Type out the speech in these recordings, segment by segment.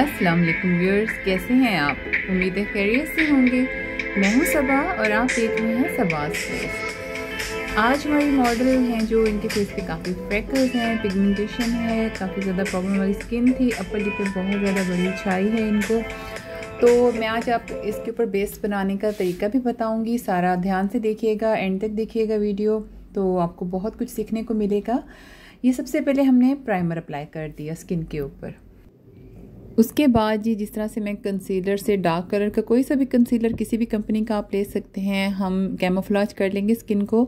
अस्सलाम वालेकुम व्यूअर्स कैसे हैं आप उम्मीद है खैरियत से होंगे मैं हूं सबा और आप देख रहे हैं सबा फेस आज हमारी मॉडल हैं जो इनके फेस पे काफ़ी फ्रैकल्स हैं पिगमेंटेशन है काफ़ी ज़्यादा प्रॉब्लम वाली स्किन थी अपर लिप पर बहुत ज़्यादा बड़ी छाई है इनको तो मैं आज आप इसके ऊपर बेस बनाने का तरीका भी बताऊँगी सारा ध्यान से देखिएगा एंड तक देखिएगा वीडियो तो आपको बहुत कुछ सीखने को मिलेगा ये सबसे पहले हमने प्राइमर अप्लाई कर दिया स्किन के ऊपर उसके बाद जी जिस तरह से मैं कंसीलर से डार्क कलर का कोई सा भी कंसीलर किसी भी कंपनी का आप ले सकते हैं हम कैमोफ्लाज कर लेंगे स्किन को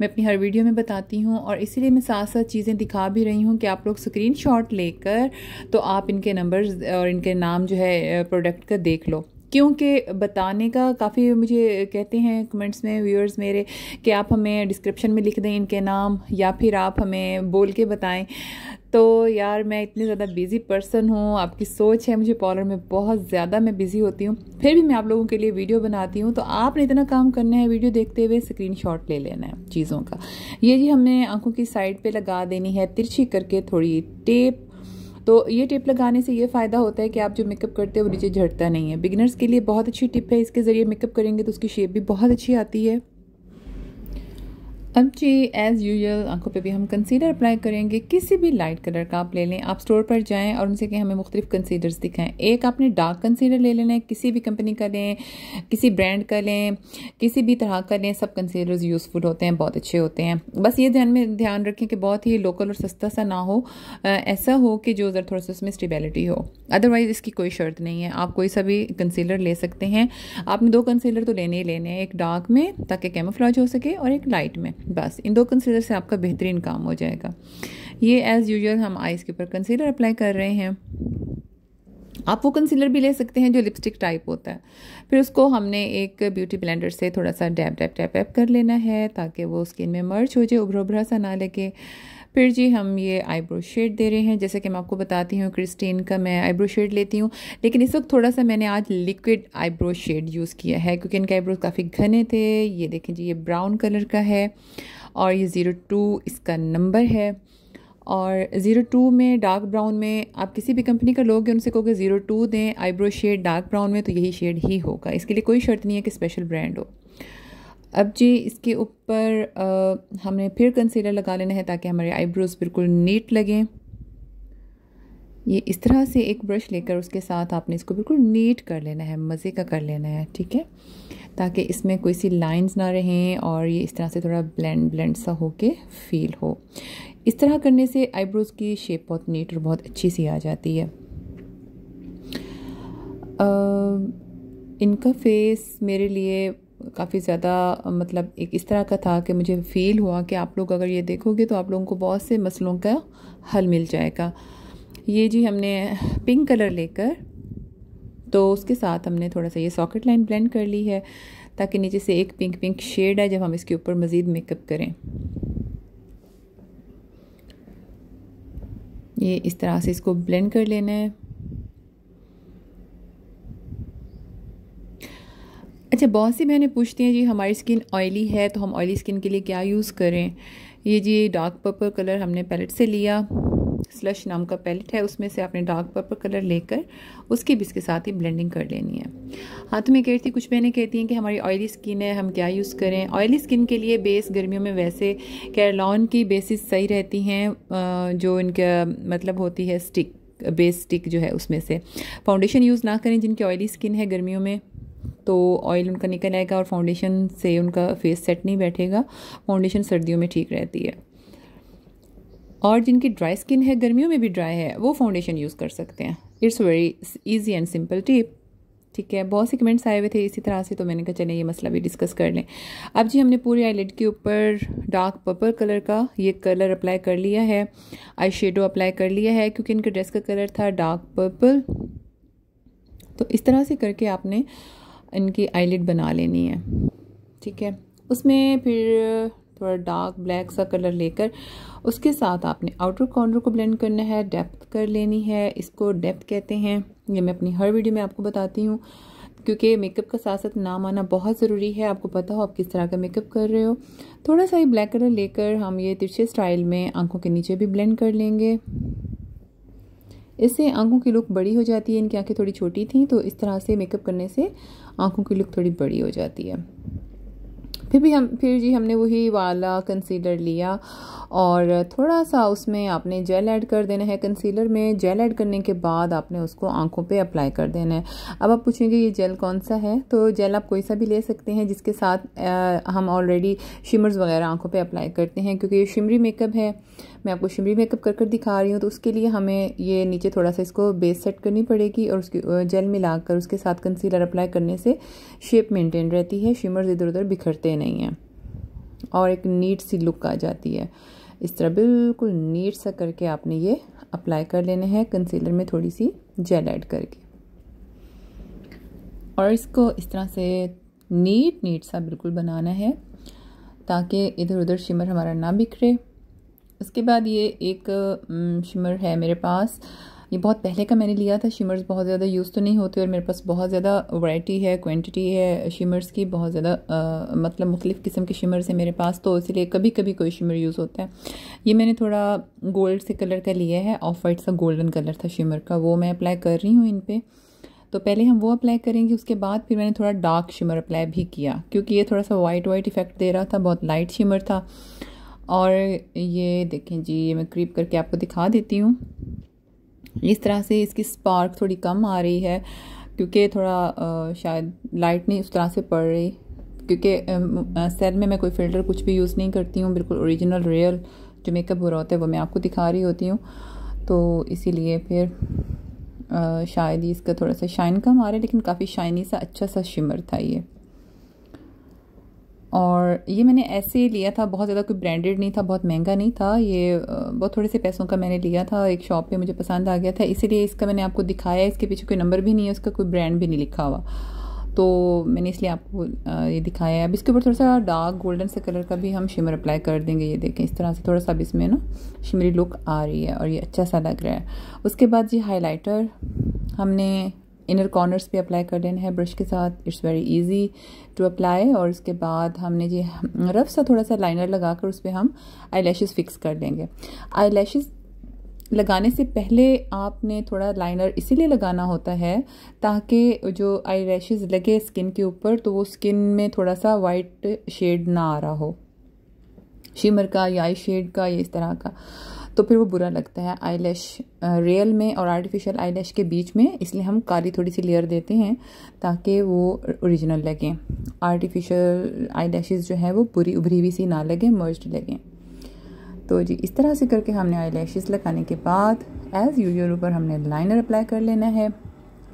मैं अपनी हर वीडियो में बताती हूँ और इसीलिए मैं साथ साथ चीज़ें दिखा भी रही हूँ कि आप लोग स्क्रीन लेकर तो आप इनके नंबर्स और इनके नाम जो है प्रोडक्ट का देख लो क्योंकि बताने का काफ़ी मुझे कहते हैं कमेंट्स में व्यूअर्स मेरे कि आप हमें डिस्क्रिप्शन में लिख दें इनके नाम या फिर आप हमें बोल के बताएं तो यार मैं इतनी ज़्यादा बिज़ी पर्सन हूँ आपकी सोच है मुझे पॉलर में बहुत ज़्यादा मैं बिज़ी होती हूँ फिर भी मैं आप लोगों के लिए वीडियो बनाती हूँ तो आपने इतना काम करना है वीडियो देखते हुए स्क्रीन शॉट ले लेना है चीज़ों का ये जी हमने आँखों की साइड पर लगा देनी है तिरछी करके थोड़ी टेप तो ये टिप लगाने से ये फ़ायदा होता है कि आप जो मेकअप करते हैं वो नीचे झड़ता नहीं है बिगिनर्स के लिए बहुत अच्छी टिप है इसके ज़रिए मेकअप करेंगे तो उसकी शेप भी बहुत अच्छी आती है अब जी एज़ यूजल आंखों पे भी हम कंसीलर अप्लाई करेंगे किसी भी लाइट कलर का आप ले लें आप स्टोर पर जाएं और उनसे कहें हमें मुख्तलिफ कंसीडर्स दिखाएं एक आपने डार्क कंसीलर ले लेना है किसी भी कंपनी का लें किसी ब्रांड का लें किसी भी तरह का लें सब कंसीलर्स यूज़फुल होते हैं बहुत अच्छे होते हैं बस ये ध्यान में ध्यान रखें कि बहुत ही लोकल और सस्ता सा ना हो ऐसा हो कि जो ज़रा थोड़ा सा उसमें स्टेबिलिटी हो अदरवाइज़ इसकी कोई शर्त नहीं है आप कोई सा भी कंसीलर ले सकते हैं आपने दो कंसीलर तो लेने ही लेने हैं एक डार्क में ताकि कैमोफ्लाज हो सके और एक लाइट में बस इन दो कंसीलर से आपका बेहतरीन काम हो जाएगा ये एज़ यूजल हम आइज़ के ऊपर कंसीलर अप्लाई कर रहे हैं आप वो कंसीलर भी ले सकते हैं जो लिपस्टिक टाइप होता है फिर उसको हमने एक ब्यूटी ब्लेंडर से थोड़ा सा डैप डैप डैप डैप कर लेना है ताकि वो स्किन में मर्च हो जाए उभरा उभरा सा ना लगे फिर जी हम ये आईब्रो शेड दे रहे हैं जैसे कि मैं आपको बताती हूँ क्रिस्टीन का मैं आईब्रो शेड लेती हूँ लेकिन इस वक्त थोड़ा सा मैंने आज लिक्विड आईब्रो शेड यूज़ किया है क्योंकि इनके आईब्रोज काफ़ी घने थे ये देखें जी ये ब्राउन कलर का है और ये ज़ीरो टू इसका नंबर है और ज़ीरो टू में डार्क ब्राउन में आप किसी भी कंपनी का लोगे उनसे कहोगे ज़ीरो टू दें आईब्रो शेड डार्क ब्राउन में तो यही शेड ही होगा इसके लिए कोई शर्त नहीं है कि स्पेशल ब्रांड हो अब जी इसके ऊपर हमने फिर कंसीलर लगा लेना है ताकि हमारे आईब्रोज बिल्कुल नीट लगें ये इस तरह से एक ब्रश लेकर उसके साथ आपने इसको बिल्कुल नीट कर लेना है मज़े का कर लेना है ठीक है ताकि इसमें कोई सी लाइंस ना रहें और ये इस तरह से थोड़ा ब्लेंड ब्लेंड सा हो के फील हो इस तरह करने से आईब्रोज़ की शेप बहुत नीट और बहुत अच्छी सी आ जाती है आ, इनका फेस मेरे लिए काफ़ी ज़्यादा मतलब एक इस तरह का था कि मुझे फ़ील हुआ कि आप लोग अगर ये देखोगे तो आप लोगों को बहुत से मसलों का हल मिल जाएगा ये जी हमने पिंक कलर लेकर तो उसके साथ हमने थोड़ा सा ये सॉकेट लाइन ब्लेंड कर ली है ताकि नीचे से एक पिंक पिंक शेड है जब हम इसके ऊपर मज़ीद मेकअप करें ये इस तरह से इसको ब्लेंड कर लेना है अच्छा बहुत सी बहनें पूछती हैं जी हमारी स्किन ऑयली है तो हम ऑयली स्किन के लिए क्या यूज़ करें ये जी डार्क पर्पल कलर हमने पैलेट से लिया स्लश नाम का पैलेट है उसमें से आपने डार्क पर्पल कलर लेकर उसकी भी इसके साथ ही ब्लेंडिंग कर लेनी है हाँ तो मैं कहती कुछ बहनें कहती हैं कि हमारी ऑयली स्किन है हम क्या यूज़ करें ऑयली स्किन के लिए बेस गर्मियों में वैसे कैरलॉन की बेसिस सही रहती हैं जो इनका मतलब होती है स्टिक बेस स्टिक जो है उसमें से फाउंडेशन यूज़ ना करें जिनकी ऑयली स्किन है गर्मियों में तो ऑयल उनका निकल आएगा और फाउंडेशन से उनका फेस सेट नहीं बैठेगा फाउंडेशन सर्दियों में ठीक रहती है और जिनकी ड्राई स्किन है गर्मियों में भी ड्राई है वो फाउंडेशन यूज़ कर सकते हैं it's very easy and simple tip ठीक है बहुत से कमेंट्स आए हुए थे इसी तरह से तो मैंने कहा चले ये मसला भी डिस्कस कर लें अब जी हमने पूरी आईलेट के ऊपर डार्क पर्पल कलर का ये कलर अप्लाई कर लिया है आई शेडो अप्लाई कर लिया है क्योंकि इनके ड्रेस का कलर था डार्क पर्पल तो इस तरह से करके आपने इनकी आईलिट बना लेनी है ठीक है उसमें फिर थोड़ा डार्क ब्लैक सा कलर लेकर उसके साथ आपने आउटर कॉर्नर को ब्लेंड करना है डेप्थ कर लेनी है इसको डेप्थ कहते हैं ये मैं अपनी हर वीडियो में आपको बताती हूँ क्योंकि मेकअप का साथ साथ नाम आना बहुत ज़रूरी है आपको पता हो आप किस तरह का मेकअप कर रहे हो थोड़ा सा ही ब्लैक कलर लेकर हम ये तिरछे स्टाइल में आंखों के नीचे भी ब्लेंड कर लेंगे इससे आंखों की लुक बड़ी हो जाती है इनकी आंखें थोड़ी छोटी थी तो इस तरह से मेकअप करने से आंखों की लुक थोड़ी बड़ी हो जाती है फिर भी हम फिर जी हमने वही वाला कंसीलर लिया और थोड़ा सा उसमें आपने जेल ऐड कर देना है कंसीलर में जेल ऐड करने के बाद आपने उसको आंखों पे अप्लाई कर देना है अब आप पूछेंगे ये जेल कौन सा है तो जेल आप कोई सा भी ले सकते हैं जिसके साथ आ, हम ऑलरेडी शिमर्स वगैरह आंखों पे अप्लाई करते हैं क्योंकि ये शिमरी मेकअप है मैं आपको शिमरी मेकअप कर कर दिखा रही हूँ तो उसके लिए हमें ये नीचे थोड़ा सा इसको बेस सेट करनी पड़ेगी और उसकी जेल मिलाकर उसके साथ कंसीलर अप्लाई करने से शेप मेंटेन रहती है शिमर्स इधर उधर बिखरते नहीं हैं और एक नीट सी लुक आ जाती है इस तरह बिल्कुल नीट सा करके आपने ये अप्लाई कर लेने हैं कंसीलर में थोड़ी सी जेल ऐड करके और इसको इस तरह से नीट नीट सा बिल्कुल बनाना है ताकि इधर उधर शिमर हमारा ना बिखरे उसके बाद ये एक शिमर है मेरे पास ये बहुत पहले का मैंने लिया था शिमर्स बहुत ज़्यादा यूज़ तो नहीं होते और मेरे पास बहुत ज़्यादा वैरायटी है क्वांटिटी है शिमर्स की बहुत ज़्यादा मतलब मुख्तफ़ किस्म के शिमर्स हैं मेरे पास तो इसलिए कभी कभी कोई शिमर यूज़ होता है ये मैंने थोड़ा गोल्ड से कलर का लिया है ऑफ वाइट सा गोल्डन कलर था शिमर का वो मैं अप्लाई कर रही हूँ इन पर तो पहले हम वो अप्लाई करेंगे उसके बाद फिर मैंने थोड़ा डार्क शिमर अप्लाई भी किया क्योंकि ये थोड़ा सा वाइट वाइट इफ़ेक्ट दे रहा था बहुत लाइट शिमर था और ये देखें जी ये मैं क्रीप करके आपको दिखा देती हूँ इस तरह से इसकी स्पार्क थोड़ी कम आ रही है क्योंकि थोड़ा आ, शायद लाइट नहीं उस तरह से पड़ रही क्योंकि सेल में मैं कोई फ़िल्टर कुछ भी यूज़ नहीं करती हूँ बिल्कुल ओरिजिनल रियल जो मेकअप हो रहा होता है वो मैं आपको दिखा रही होती हूँ तो इसीलिए फिर आ, शायद ही इसका थोड़ा सा शाइन कम आ रहा है लेकिन काफ़ी शाइनी सा अच्छा सा शिमर था ये और ये मैंने ऐसे लिया था बहुत ज़्यादा कोई ब्रांडेड नहीं था बहुत महंगा नहीं था ये बहुत थोड़े से पैसों का मैंने लिया था एक शॉप पे मुझे पसंद आ गया था इसीलिए इसका मैंने आपको दिखाया इसके पीछे कोई नंबर भी नहीं है उसका कोई ब्रांड भी नहीं लिखा हुआ तो मैंने इसलिए आपको ये दिखाया है अब इसके ऊपर थोड़ा सा डार्क गोल्डन से कलर का भी हम शिमर अप्लाई कर देंगे ये देखें इस तरह से थोड़ा सा अब इसमें ना शिमरी लुक आ रही है और ये अच्छा सा लग रहा है उसके बाद ये हाईलाइटर हमने इनर कॉर्नर्स पे अप्लाई कर देना है ब्रश के साथ it's very easy to apply और उसके बाद हमने ये रफ सा थोड़ा सा लाइनर लगा कर उस पर हम आई फिक्स कर देंगे आई लगाने से पहले आपने थोड़ा लाइनर इसीलिए लगाना होता है ताकि जो आई लगे स्किन के ऊपर तो वो स्किन में थोड़ा सा वाइट शेड ना आ रहा हो शिमर का या आई शेड का या इस तरह का तो फिर वो बुरा लगता है आई रियल में और आर्टिफिशियल आई के बीच में इसलिए हम काली थोड़ी सी लेयर देते हैं ताकि वो ओरिजिनल लगें आर्टिफिशियल आई जो है वो पूरी उभरी हुई सी ना लगे मर्ज लगें तो जी इस तरह से करके हमने आई लगाने के बाद एज़ यूजल ऊपर हमने लाइनर अप्लाई कर लेना है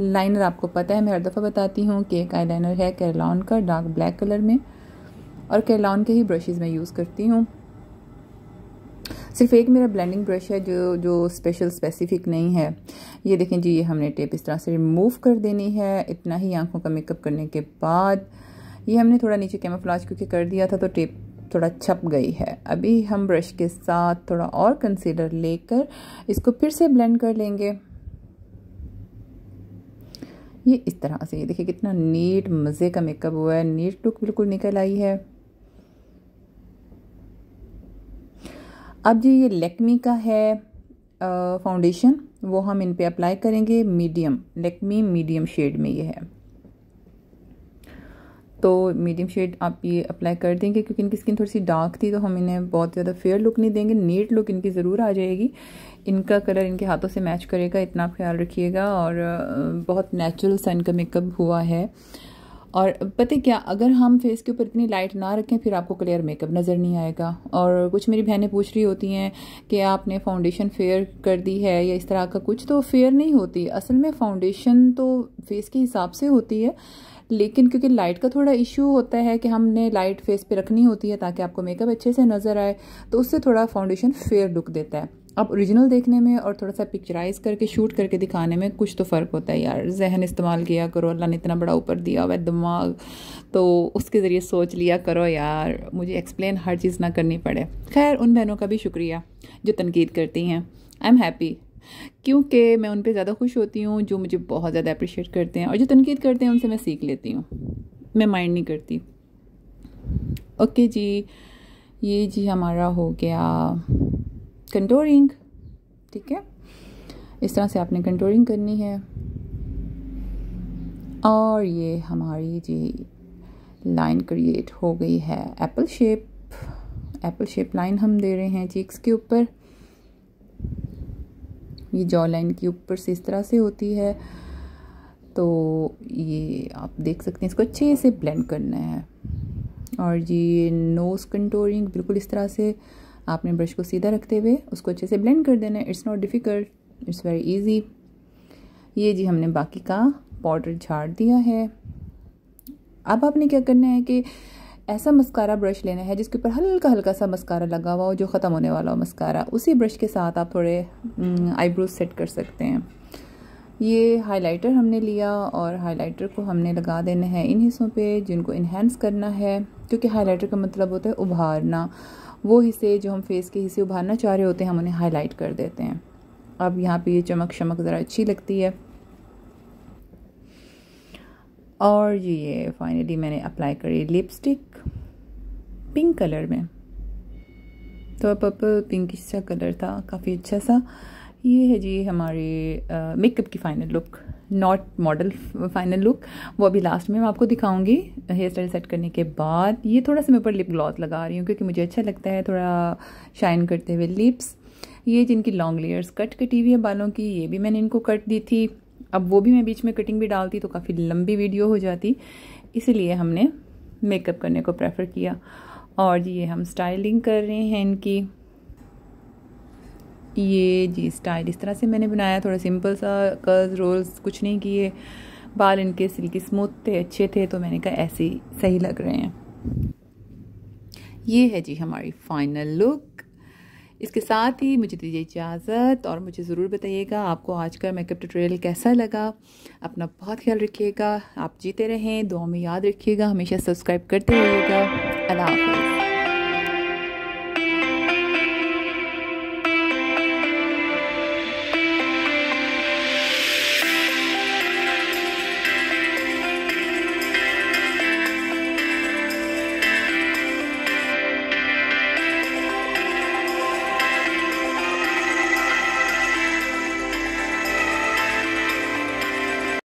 लाइनर आपको पता है मैं हर दफ़ा बताती हूँ कि एक आई है कैरलॉन का डार्क ब्लैक कलर में और कैरलॉन के ही ब्रशेज़ मैं यूज़ करती हूँ सिर्फ एक मेरा ब्लेंडिंग ब्रश है जो जो स्पेशल स्पेसिफिक नहीं है ये देखें जी ये हमने टेप इस तरह से रिमूव कर देनी है इतना ही आंखों का मेकअप करने के बाद ये हमने थोड़ा नीचे कैमोफ्लाज क्योंकि कर दिया था तो टेप थोड़ा छप गई है अभी हम ब्रश के साथ थोड़ा और कंसीलर लेकर इसको फिर से ब्लेंड कर लेंगे ये इस तरह से ये देखिए कितना नीट मज़े का मेकअप हुआ है नीट लुक बिल्कुल निकल आई है अब जी ये लेकमी का है फाउंडेशन वो हम इन पे अप्लाई करेंगे मीडियम लेकमी मीडियम शेड में ये है तो मीडियम शेड आप ये अप्लाई कर देंगे क्योंकि इनकी स्किन थोड़ी सी डार्क थी तो हम इन्हें बहुत ज़्यादा फेयर लुक नहीं देंगे नीट लुक इनकी ज़रूर आ जाएगी इनका कलर इनके हाथों से मैच करेगा इतना आप ख्याल रखिएगा और बहुत नेचुरल सा इनका मेकअप हुआ है और पता क्या अगर हम फेस के ऊपर इतनी लाइट ना रखें फिर आपको क्लियर मेकअप नज़र नहीं आएगा और कुछ मेरी बहनें पूछ रही होती हैं कि आपने फाउंडेशन फेयर कर दी है या इस तरह का कुछ तो फेयर नहीं होती असल में फाउंडेशन तो फेस के हिसाब से होती है लेकिन क्योंकि लाइट का थोड़ा इशू होता है कि हमने लाइट फेस पे रखनी होती है ताकि आपको मेकअप अच्छे से नज़र आए तो उससे थोड़ा फाउंडेशन फेयर लुक देता है अब ओरिजिनल देखने में और थोड़ा सा पिक्चराइज करके शूट करके दिखाने में कुछ तो फ़र्क होता है यार जहन इस्तेमाल किया करो अल्लाह ने इतना बड़ा ऊपर दिया हुआ है दिमाग तो उसके ज़रिए सोच लिया करो यार मुझे एक्सप्लेन हर चीज़ ना करनी पड़े खैर उन बहनों का भी शुक्रिया जो तनकीद करती हैं आई एम हैप्पी क्योंकि मैं उन पर ज़्यादा खुश होती हूँ जो मुझे बहुत ज़्यादा अप्रिशिएट करते हैं और जो तनकीद करते हैं उनसे मैं सीख लेती हूँ मैं माइंड नहीं करती ओके जी ये जी हमारा हो गया कंटोरिंग ठीक है इस तरह से आपने कंटोरिंग करनी है और ये हमारी जी लाइन क्रिएट हो गई है apple shape apple shape line हम दे रहे हैं चीक्स के ऊपर ये जॉ लाइन के ऊपर से इस तरह से होती है तो ये आप देख सकते हैं इसको अच्छे से ब्लेंड करना है और ये नोज़ कंटोरिंग बिल्कुल इस तरह से आपने ब्रश को सीधा रखते हुए उसको अच्छे से ब्लेंड कर देना है it's not difficult it's very easy ये जी हमने बाकी का पाउडर झाड़ दिया है अब आपने क्या करना है कि ऐसा मस्कारा ब्रश लेना है जिसके ऊपर हल्का हल्का सा मस्कारा लगा हुआ हो जो ख़त्म होने वाला हो मस्कारा उसी ब्रश के साथ आप थोड़े आईब्रोज सेट कर सकते हैं ये हाइलाइटर हमने लिया और हाइलाइटर को हमने लगा देना है इन हिस्सों पे जिनको इन्हेंस करना है क्योंकि हाइलाइटर का मतलब होता है उभारना वो हिस्से जो हम फेस के हिस्से उभारना चाह रहे होते हैं हम उन्हें हाईलाइट कर देते हैं अब यहाँ पे ये चमक शमक ज़रा अच्छी लगती है और जी ये फाइनली मैंने अप्लाई करी लिपस्टिक पिंक कलर में तो अब पिंक सा कलर था काफ़ी अच्छा सा ये है जी हमारी मेकअप की final look not model final look वो अभी लास्ट में मैं आपको दिखाऊंगी हेयर स्टाइल सेट करने के बाद ये थोड़ा सा मैं ऊपर लिप ग्लॉथ लगा रही हूँ क्योंकि मुझे अच्छा लगता है थोड़ा शाइन करते हुए लिप्स ये जिनकी लॉन्ग लेयर्स कट कटी हुई है बालों की ये भी मैंने इनको कट दी थी अब वो भी मैं बीच में कटिंग भी डालती तो काफ़ी लंबी वीडियो हो जाती इसीलिए हमने मेकअप करने को प्रेफर किया और ये हम स्टाइलिंग कर रहे हैं इनकी ये जी स्टाइल इस तरह से मैंने बनाया थोड़ा सिंपल सा कर्ज रोल्स कुछ नहीं किए बाल इनके सिल्की स्मूथ थे अच्छे थे तो मैंने कहा ऐसे ही सही लग रहे हैं ये है जी हमारी फाइनल लुक इसके साथ ही मुझे दीजिए इजाज़त और मुझे ज़रूर बताइएगा आपको आज का मेकअप ट्यूटोरियल कैसा लगा अपना बहुत ख्याल रखिएगा आप जीते रहें दुआ में याद रखिएगा हमेशा सब्सक्राइब करते रहिएगा अल्लाह हाफिज़